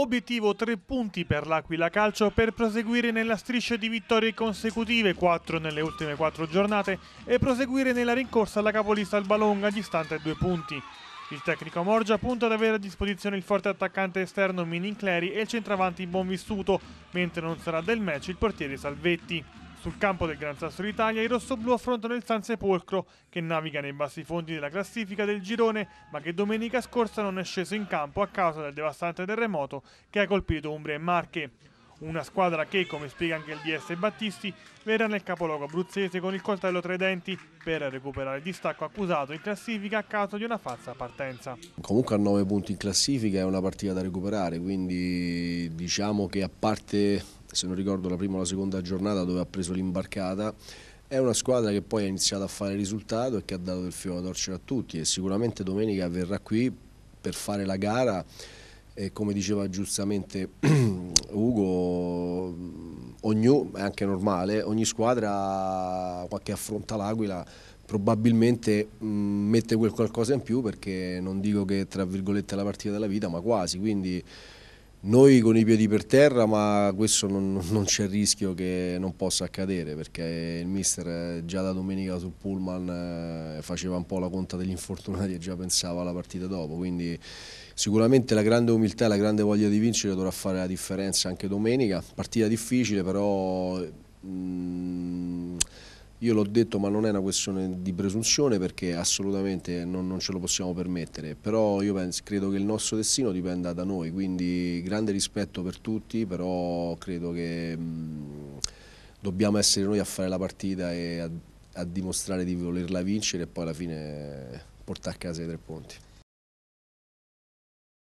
Obiettivo 3 punti per l'Aquila Calcio per proseguire nella striscia di vittorie consecutive, 4 nelle ultime 4 giornate, e proseguire nella rincorsa alla capolista Albalonga distante 2 punti. Il tecnico Morgia punta ad avere a disposizione il forte attaccante esterno Minincleri e il centravanti Buonvissuto, mentre non sarà del match il portiere Salvetti. Sul campo del Gran Sasso d'Italia i rossoblù affrontano il San Sepolcro che naviga nei bassi fondi della classifica del girone ma che domenica scorsa non è sceso in campo a causa del devastante terremoto che ha colpito Umbria e Marche. Una squadra che, come spiega anche il DS Battisti, verrà nel capoluogo abruzzese con il coltello tra i denti per recuperare il distacco accusato in classifica a causa di una falsa partenza. Comunque a 9 punti in classifica è una partita da recuperare, quindi diciamo che a parte, se non ricordo, la prima o la seconda giornata dove ha preso l'imbarcata, è una squadra che poi ha iniziato a fare risultato e che ha dato del fiore da torcere a tutti e sicuramente domenica verrà qui per fare la gara e come diceva giustamente Ugo, mm, ogni, è anche normale, ogni squadra che affronta l'Aquila probabilmente mh, mm, mette quel qualcosa in più perché non dico che tra virgolette è la partita della vita, ma quasi, quindi noi con i piedi per terra, ma questo non, non c'è il rischio che non possa accadere perché il mister eh, già da domenica sul pullman eh, faceva un po' la conta degli infortunati e già pensava alla partita dopo, quindi sicuramente la grande umiltà e la grande voglia di vincere dovrà fare la differenza anche domenica, partita difficile però... Mh, mm, io l'ho detto ma non è una questione di presunzione perché assolutamente non, non ce lo possiamo permettere, però io penso, credo che il nostro destino dipenda da noi, quindi grande rispetto per tutti, però credo che mh, dobbiamo essere noi a fare la partita e a, a dimostrare di volerla vincere e poi alla fine portare a casa i tre punti.